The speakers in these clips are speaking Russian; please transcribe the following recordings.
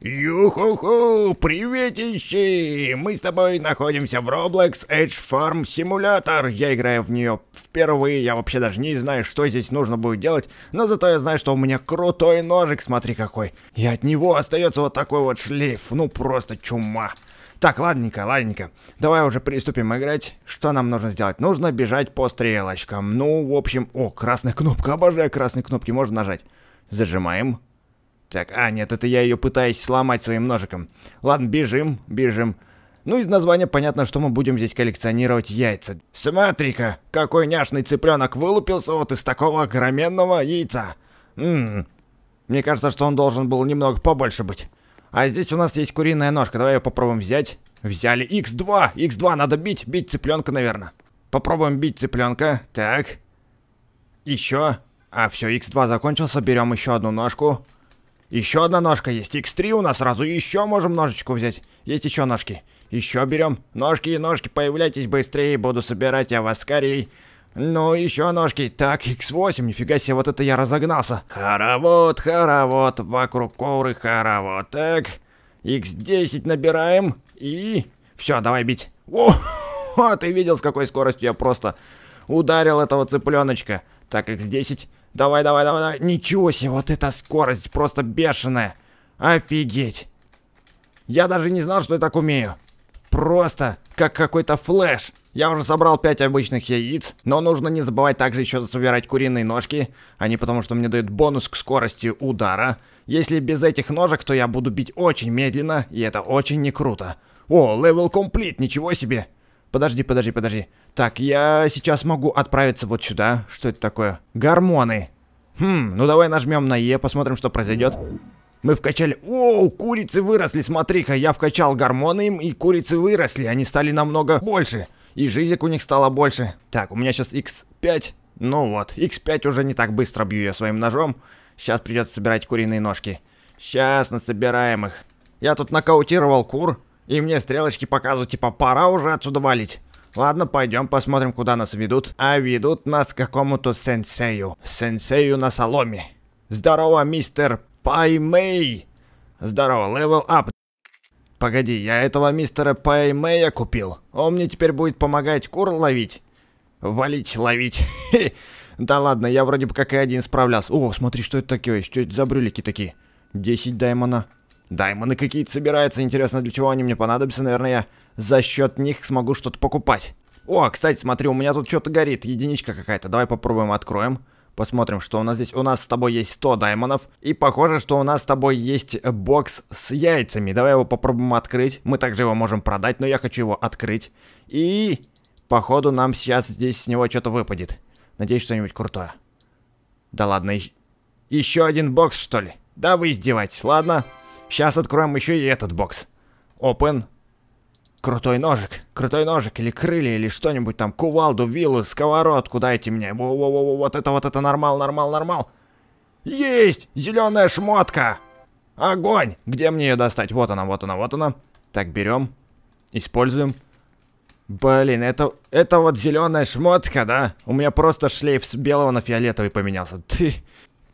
«Ю-ху-ху! Приветище! Мы с тобой находимся в Roblox Edge Farm Simulator. Я играю в нее впервые, я вообще даже не знаю, что здесь нужно будет делать, но зато я знаю, что у меня крутой ножик, смотри какой. И от него остается вот такой вот шлейф, ну просто чума. Так, ладненько, ладненько. Давай уже приступим играть. Что нам нужно сделать? Нужно бежать по стрелочкам. Ну, в общем... О, красная кнопка, обожаю красные кнопки, можно нажать. Зажимаем. Так, а, нет, это я ее пытаюсь сломать своим ножиком. Ладно, бежим, бежим. Ну, из названия понятно, что мы будем здесь коллекционировать яйца. Смотри-ка, какой няшный цыпленок вылупился вот из такого огроменного яйца. Ммм, мне кажется, что он должен был немного побольше быть. А здесь у нас есть куриная ножка, давай ее попробуем взять. Взяли X2, X2 надо бить, бить цыпленка, наверное. Попробуем бить цыпленка, так. Еще. А, все, X2 закончился, берем еще одну ножку. Еще одна ножка есть. X3 у нас сразу. Еще можем ножечку взять. Есть еще ножки. Еще берем. Ножки и ножки. Появляйтесь быстрее. Буду собирать я а вас скорей. Ну, еще ножки. Так, X8. Нифига себе, вот это я разогнался. Хоровод, хоровод. Вокруг коры хоровод. Так. X10 набираем. И... Все, давай бить. О, ты видел, с какой скоростью я просто ударил этого цыпленочка. Так, X10. Давай, давай, давай, давай. Ничего себе, вот эта скорость просто бешеная. Офигеть. Я даже не знал, что я так умею. Просто как какой-то флэш. Я уже собрал 5 обычных яиц, но нужно не забывать также еще собирать куриные ножки. Они потому что мне дают бонус к скорости удара. Если без этих ножек, то я буду бить очень медленно, и это очень не круто. О, левел комплит, ничего себе! Подожди, подожди, подожди. Так, я сейчас могу отправиться вот сюда. Что это такое? Гормоны. Хм, ну давай нажмем на Е, посмотрим, что произойдет. Мы вкачали... Оу, курицы выросли, смотри-ка, я вкачал гормоны им, и курицы выросли, они стали намного больше. И жизик у них стало больше. Так, у меня сейчас x5, ну вот, x5 уже не так быстро бью я своим ножом. Сейчас придется собирать куриные ножки. Сейчас насобираем их. Я тут нокаутировал кур, и мне стрелочки показывают, типа, пора уже отсюда валить. Ладно, пойдем посмотрим, куда нас ведут. А ведут нас к какому-то сенсею. Сенсею на соломе. Здорово, мистер Паймей. Здорово, левел ап. Погоди, я этого мистера Паймея купил. Он мне теперь будет помогать кур ловить. Валить, ловить. Да ладно, я вроде бы как и один справлялся. О, смотри, что это такое? Что это за брюлики такие? 10 даймона. Даймоны какие-то собираются, интересно, для чего они мне понадобятся. Наверное, я за счет них смогу что-то покупать. О, кстати, смотри, у меня тут что-то горит, единичка какая-то. Давай попробуем, откроем. Посмотрим, что у нас здесь. У нас с тобой есть 100 даймонов. И похоже, что у нас с тобой есть бокс с яйцами. Давай его попробуем открыть. Мы также его можем продать, но я хочу его открыть. И, походу, нам сейчас здесь с него что-то выпадет. Надеюсь, что-нибудь крутое. Да ладно, еще один бокс, что ли? Да вы издеваетесь, ладно? Сейчас откроем еще и этот бокс. Open. Крутой ножик. Крутой ножик. Или крылья, или что-нибудь там. Кувалду, виллу, сковородку дайте мне. Во -во -во -во. Вот это, вот это нормал, нормал, нормал. Есть! Зеленая шмотка! Огонь! Где мне ее достать? Вот она, вот она, вот она. Так, берем. Используем. Блин, это, это вот зеленая шмотка, да? У меня просто шлейф с белого на фиолетовый поменялся. Ты...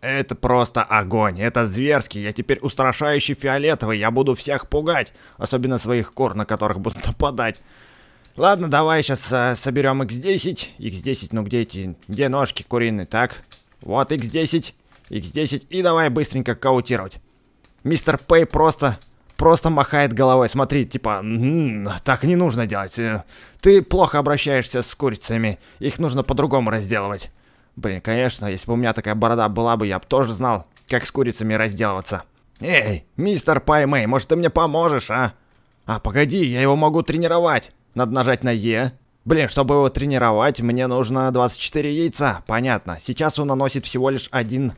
Это просто огонь, это зверски. я теперь устрашающий фиолетовый, я буду всех пугать, особенно своих кор, на которых будут нападать. Ладно, давай сейчас э, соберем x10, x10, ну где эти, где ножки куриные, так? Вот x10, x10, и давай быстренько каутировать. Мистер Пэй просто, просто махает головой, смотри, типа, так не нужно делать, э, ты плохо обращаешься с курицами, их нужно по-другому разделывать. Блин, конечно, если бы у меня такая борода была бы, я бы тоже знал, как с курицами разделываться. Эй, мистер Паймей, может ты мне поможешь, а? А, погоди, я его могу тренировать. Надо нажать на Е. Блин, чтобы его тренировать, мне нужно 24 яйца. Понятно. Сейчас он наносит всего лишь один...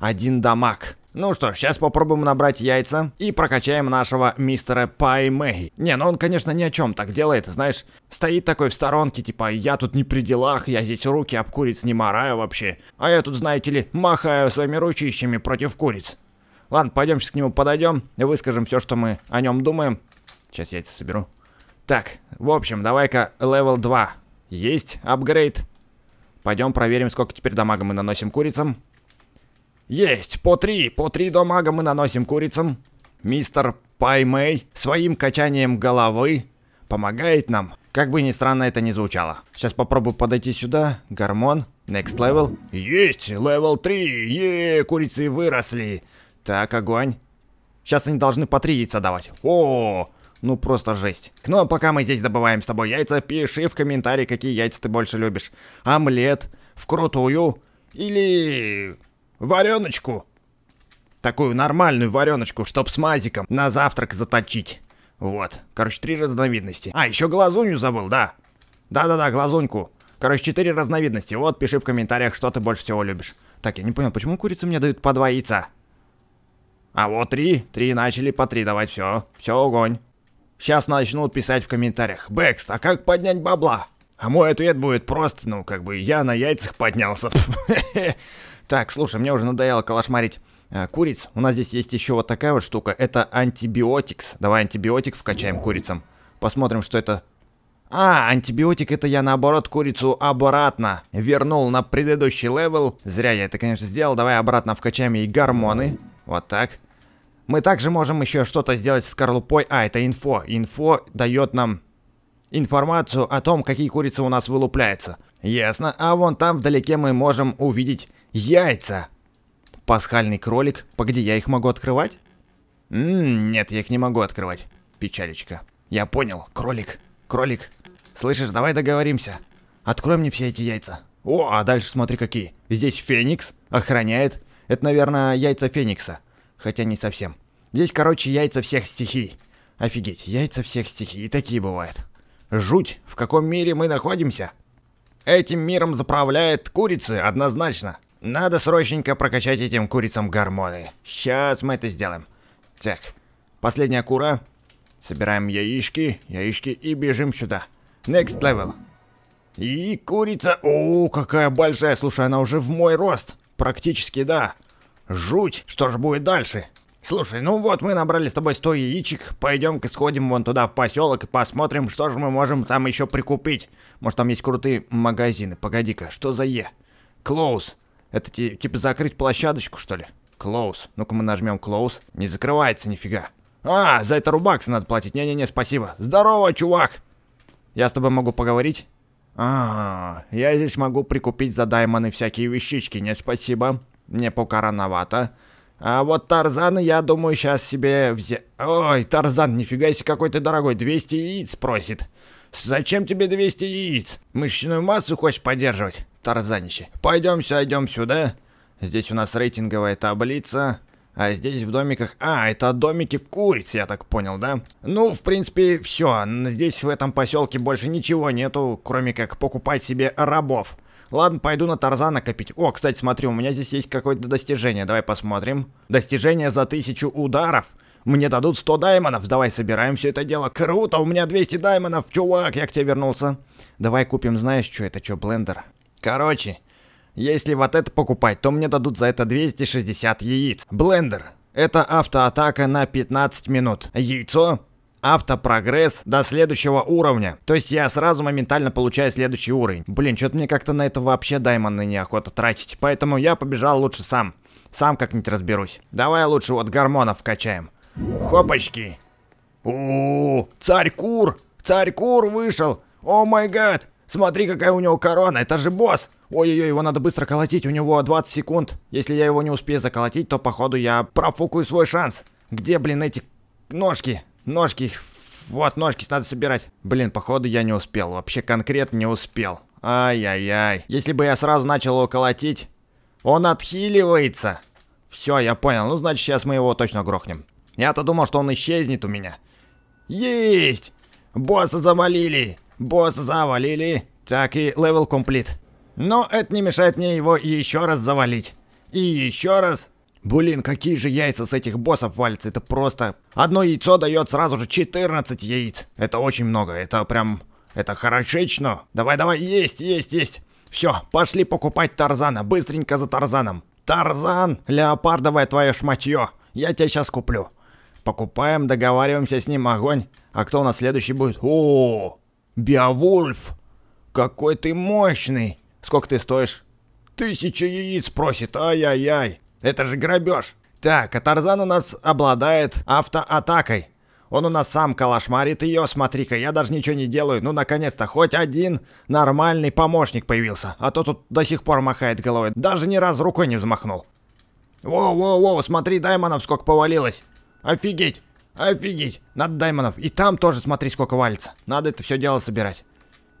Один дамаг. Ну что сейчас попробуем набрать яйца и прокачаем нашего мистера Пай Мэй. Не, ну он, конечно, ни о чем так делает, знаешь. Стоит такой в сторонке, типа, я тут не при делах, я здесь руки об куриц не мораю вообще. А я тут, знаете ли, махаю своими ручищами против куриц. Ладно, пойдем сейчас к нему подойдем и выскажем все, что мы о нем думаем. Сейчас яйца соберу. Так, в общем, давай-ка левел 2. Есть апгрейд. Пойдем проверим, сколько теперь дамага мы наносим курицам. «Есть! По три! По три дамага мы наносим курицам!» Мистер Паймей своим качанием головы помогает нам. Как бы ни странно это ни звучало. Сейчас попробую подойти сюда. Гормон. Next level. Есть! Level 3! Е, курицы выросли! Так, огонь. Сейчас они должны по три яйца давать. О, -о. ну просто жесть. Ну а пока мы здесь добываем с тобой яйца, пиши в комментарии, какие яйца ты больше любишь. Омлет, вкрутую или Вареночку! Такую нормальную вареночку, чтоб с мазиком на завтрак заточить. Вот. Короче, три разновидности. А, еще глазунью забыл, да. Да-да-да, глазуньку. Короче, четыре разновидности. Вот, пиши в комментариях, что ты больше всего любишь. Так, я не понял, почему курицы мне дают по два яйца? А вот три. Три начали по три давать. Все. Все, огонь. Сейчас начнут писать в комментариях. Бэкст, а как поднять бабла? А мой ответ будет просто, ну, как бы, я на яйцах поднялся. Так, слушай, мне уже надоело калашмарить э, куриц. У нас здесь есть еще вот такая вот штука. Это антибиотикс. Давай антибиотик вкачаем курицам. Посмотрим, что это. А, антибиотик это я наоборот курицу обратно вернул на предыдущий левел. Зря я это, конечно, сделал. Давай обратно вкачаем ей гормоны. Вот так. Мы также можем еще что-то сделать с скорлупой. А, это инфо. Инфо дает нам информацию о том, какие курицы у нас вылупляются. «Ясно, а вон там вдалеке мы можем увидеть яйца!» «Пасхальный кролик? Погоди, я их могу открывать?» М -м, «Нет, я их не могу открывать, печалечка». «Я понял, кролик, кролик. Слышишь, давай договоримся. Открой мне все эти яйца». «О, а дальше смотри какие. Здесь феникс, охраняет. Это, наверное, яйца феникса. Хотя не совсем. Здесь, короче, яйца всех стихий. Офигеть, яйца всех стихий, и такие бывают. Жуть, в каком мире мы находимся?» Этим миром заправляет курицы, однозначно. Надо срочненько прокачать этим курицам гормоны. Сейчас мы это сделаем. Так, последняя кура. Собираем яички, яички и бежим сюда. Next level. И курица. О, какая большая. Слушай, она уже в мой рост. Практически, да. Жуть. Что же будет дальше? «Слушай, ну вот мы набрали с тобой 100 яичек, пойдем-ка сходим вон туда в поселок и посмотрим, что же мы можем там еще прикупить. Может, там есть крутые магазины. Погоди-ка, что за Е? Клоус. Это типа закрыть площадочку, что ли? Клоус. Ну-ка мы нажмем Клоус. Не закрывается нифига. А, за это рубакс надо платить. Не-не-не, спасибо. Здорово, чувак! Я с тобой могу поговорить? А, я здесь могу прикупить за даймоны всякие вещички. Не, спасибо. Мне пока рановато. А вот Тарзана, я думаю, сейчас себе взя... Ой, Тарзан, нифига себе, какой ты дорогой, 200 яиц просит. Зачем тебе 200 яиц? Мышечную массу хочешь поддерживать, Тарзанище? Пойдем, сойдем сюда. Здесь у нас рейтинговая таблица. А здесь в домиках... А, это домики куриц, я так понял, да? Ну, в принципе, все. Здесь в этом поселке больше ничего нету, кроме как покупать себе рабов. Ладно, пойду на Тарзана копить. О, кстати, смотри, у меня здесь есть какое-то достижение. Давай посмотрим. Достижение за тысячу ударов. Мне дадут 100 даймонов. Давай собираем все это дело. Круто, у меня 200 даймонов. Чувак, я к тебе вернулся. Давай купим, знаешь, что это, что, блендер? Короче, если вот это покупать, то мне дадут за это 260 яиц. Блендер. Это автоатака на 15 минут. Яйцо автопрогресс до следующего уровня. То есть я сразу моментально получаю следующий уровень. Блин, что-то мне как-то на это вообще даймонды неохота тратить. Поэтому я побежал лучше сам. Сам как-нибудь разберусь. Давай лучше вот гормонов качаем. Хопочки. У, царь кур! Царь кур вышел! О май гад! Смотри, какая у него корона, это же босс! Ой-ой-ой, его надо быстро колотить, у него 20 секунд. Если я его не успею заколотить, то походу я профукую свой шанс. Где, блин, эти ножки? Ножки, вот ножки надо собирать. Блин, походу я не успел, вообще конкретно не успел. Ай-яй-яй. Если бы я сразу начал его колотить, он отхиливается. Все, я понял. Ну, значит, сейчас мы его точно грохнем. Я-то думал, что он исчезнет у меня. Есть! Босса завалили! Босса завалили! Так, и левел комплит. Но это не мешает мне его еще раз завалить. И еще раз. Блин, какие же яйца с этих боссов валятся, это просто... Одно яйцо дает сразу же 14 яиц. Это очень много, это прям... Это хорошечно. Давай, давай, есть, есть, есть. Все, пошли покупать Тарзана, быстренько за Тарзаном. Тарзан, леопардовое твое шматье, я тебя сейчас куплю. Покупаем, договариваемся с ним огонь. А кто у нас следующий будет? О, Биовульф, какой ты мощный. Сколько ты стоишь? Тысяча яиц просит, ай-яй-яй. Это же грабеж. Так, а Тарзан у нас обладает автоатакой. Он у нас сам калашмарит ее, смотри-ка, я даже ничего не делаю. Ну, наконец-то, хоть один нормальный помощник появился. А то тут до сих пор махает головой, даже ни разу рукой не взмахнул. Воу-воу-воу, смотри, Даймонов сколько повалилось. Офигеть, офигеть, надо Даймонов. И там тоже смотри, сколько валится. Надо это все дело собирать.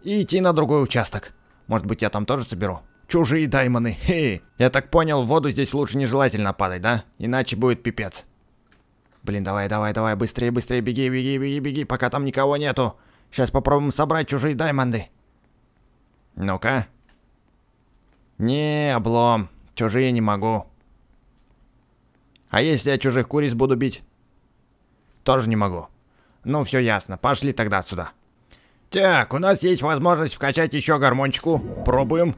И идти на другой участок. Может быть, я там тоже соберу. Чужие даймоны. Хе. Я так понял, в воду здесь лучше нежелательно падать, да? Иначе будет пипец. Блин, давай, давай, давай, быстрее, быстрее, беги, беги, беги, беги, пока там никого нету. Сейчас попробуем собрать чужие даймонды. Ну-ка. Не, облом. Чужие не могу. А если я чужих куриц буду бить? Тоже не могу. Ну, все ясно. Пошли тогда отсюда. Так, у нас есть возможность вкачать еще гармончику. Пробуем.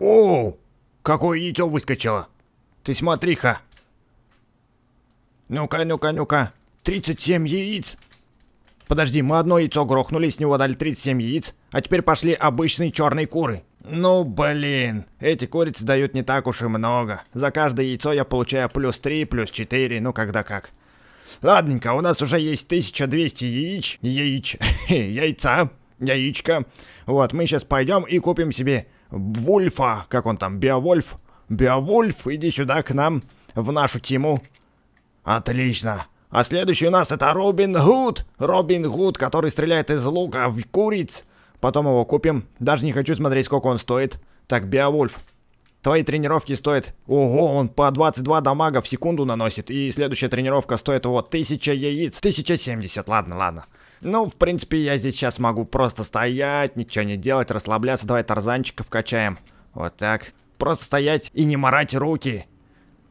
О, какое яйцо выскочило. Ты смотри-ка. Ну-ка, ну-ка, ну-ка. 37 яиц. Подожди, мы одно яйцо грохнули, с него дали 37 яиц, а теперь пошли обычные черные куры. Ну блин, эти курицы дают не так уж и много. За каждое яйцо я получаю плюс 3, плюс 4, ну когда как. Ладненько, у нас уже есть 1200 яич, яич, яйца, яичка. Вот, мы сейчас пойдем и купим себе Вульфа, как он там, Беовольф? Беовульф, иди сюда к нам, в нашу тиму. Отлично. А следующий у нас это Робин Гуд. Робин Гуд, который стреляет из лука в куриц. Потом его купим. Даже не хочу смотреть, сколько он стоит. Так, Беовульф, твои тренировки стоят... Ого, он по 22 дамага в секунду наносит. И следующая тренировка стоит его 1000 яиц. 1070, ладно, ладно. Ну, в принципе, я здесь сейчас могу просто стоять, ничего не делать, расслабляться. Давай тарзанчиков качаем. Вот так. Просто стоять и не морать руки.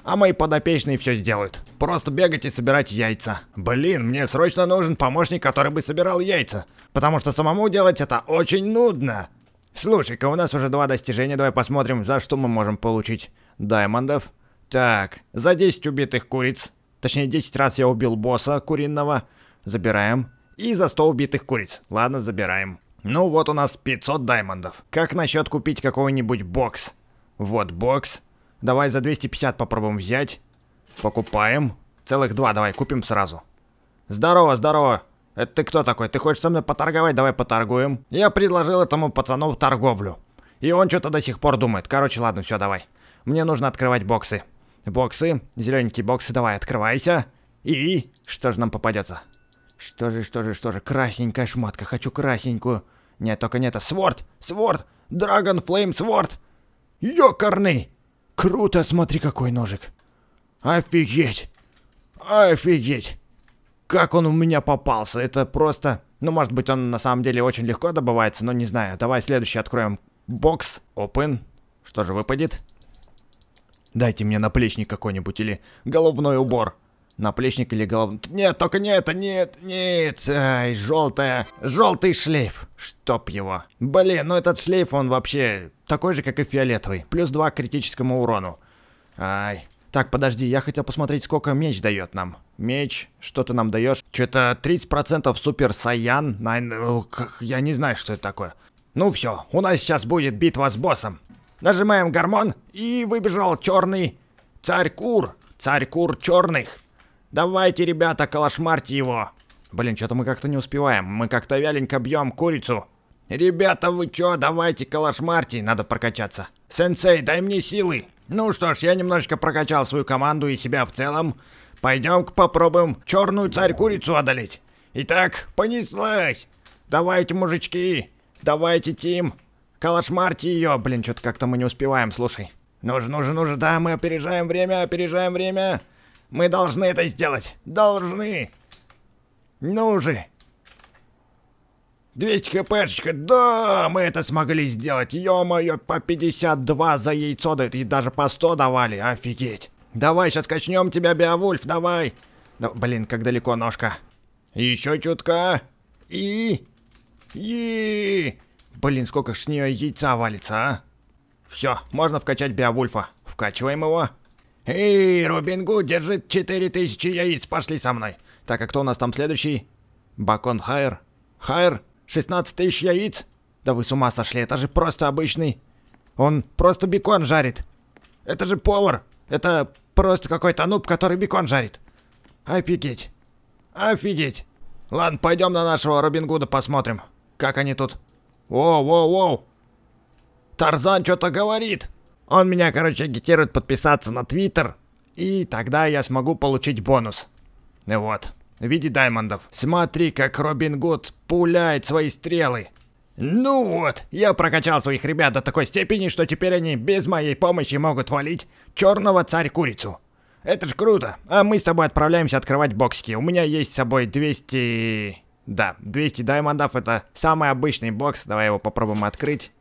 А мои подопечные все сделают. Просто бегать и собирать яйца. Блин, мне срочно нужен помощник, который бы собирал яйца. Потому что самому делать это очень нудно. Слушай-ка, у нас уже два достижения. Давай посмотрим, за что мы можем получить даймондов. Так, за 10 убитых куриц. Точнее, 10 раз я убил босса куриного. Забираем. И за 100 убитых куриц. Ладно, забираем. Ну вот у нас 500 даймондов. Как насчет купить какой-нибудь бокс? Вот бокс. Давай за 250 попробуем взять. Покупаем. Целых два давай купим сразу. Здорово, здорово. Это ты кто такой? Ты хочешь со мной поторговать? Давай поторгуем. Я предложил этому пацану торговлю. И он что-то до сих пор думает. Короче, ладно, все, давай. Мне нужно открывать боксы. Боксы, зелененькие боксы, давай, открывайся. И что же нам попадется? Что же, что же, что же, красненькая шматка, хочу красненькую. Нет, только не это, сворд, сворд, драгон флейм сворд. Ёкарный! Круто, смотри какой ножик. Офигеть! Офигеть! Как он у меня попался, это просто... Ну, может быть, он на самом деле очень легко добывается, но не знаю. Давай следующий откроем. Бокс, open. Что же выпадет? Дайте мне наплечник какой-нибудь или головной убор. Наплечник или голов... Нет, только не это, нет, нет. Ай, желтая. Желтый шлейф. Чтоб его. Блин, ну этот шлейф, он вообще такой же, как и фиолетовый. Плюс два к критическому урону. Ай. Так, подожди, я хотел посмотреть, сколько меч дает нам. Меч, что ты нам даешь? Что-то 30% супер саян. Э, я не знаю, что это такое. Ну все, у нас сейчас будет битва с боссом. Нажимаем гормон, и выбежал черный царь кур. Царь кур черных. Давайте, ребята, калашмарьте его. Блин, что-то мы как-то не успеваем. Мы как-то вяленько бьем курицу. Ребята, вы чё, давайте калашмарьте, надо прокачаться. Сенсей, дай мне силы. Ну что ж, я немножечко прокачал свою команду и себя в целом. Пойдем-ка попробуем черную царь-курицу одолеть. Итак, понеслась. Давайте, мужички. Давайте, Тим. Калашмарьте ее. Блин, что-то как-то мы не успеваем, слушай. нужен, нужен, нужен. Да, мы опережаем время, опережаем время. Мы должны это сделать! Должны! Ну же!» 200 хпшечка, да, мы это смогли сделать, ё-моё, по 52 за яйцо, дают и даже по 100 давали, офигеть. Давай, сейчас качнем тебя, Биовульф, давай. Да, блин, как далеко ножка. Еще чутка. И... И... Блин, сколько ж с нее яйца валится, а? Все, можно вкачать Биовульфа. Вкачиваем его. «Эй, Робин Гуд держит 4000 яиц, пошли со мной!» «Так, а кто у нас там следующий?» «Бакон Хайер». «Хайер, 16 тысяч яиц?» «Да вы с ума сошли, это же просто обычный...» «Он просто бекон жарит!» «Это же повар! Это просто какой-то нуб, который бекон жарит!» «Офигеть! Офигеть!» «Ладно, пойдем на нашего Робин Гуда посмотрим, как они тут...» «Воу-воу-воу!» «Тарзан что-то говорит!» Он меня, короче, агитирует подписаться на Твиттер, и тогда я смогу получить бонус. Вот, в виде даймондов. Смотри, как Робин Гуд пуляет свои стрелы. Ну вот, я прокачал своих ребят до такой степени, что теперь они без моей помощи могут валить черного царь-курицу. Это ж круто. А мы с тобой отправляемся открывать боксики. У меня есть с собой 200... Да, 200 даймондов это самый обычный бокс. Давай его попробуем открыть.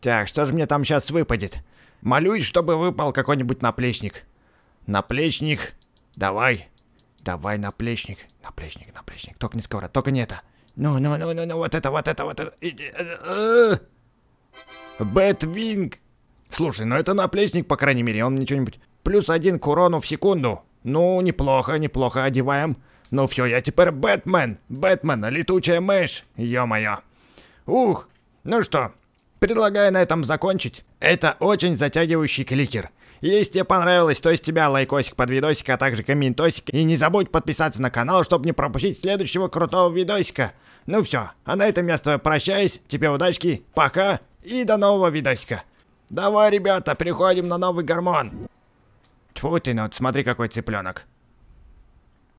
Так, что же мне там сейчас выпадет? Молюсь, чтобы выпал какой-нибудь наплечник. Наплечник, давай. Давай наплечник, наплечник, наплечник. Только не скоро, только не это. Ну, ну, ну, ну, ну, вот это, вот это, вот это. Э, э. Бэтвинг. Слушай, ну это наплечник, по крайней мере, он ничего что-нибудь... Плюс один к урону в секунду. Ну, неплохо, неплохо, одеваем. Ну все, я теперь Бэтмен. Бэтмен, летучая мышь. Ё-моё. Ух, ну что, Предлагаю на этом закончить. Это очень затягивающий кликер. Если тебе понравилось, то из тебя лайкосик под видосик, а также комментосик. И не забудь подписаться на канал, чтобы не пропустить следующего крутого видосика. Ну все, а на этом я с тобой прощаюсь. Тебе удачки, пока и до нового видосика. Давай, ребята, переходим на новый гормон. Тьфу ты, ну вот смотри какой цыпленок.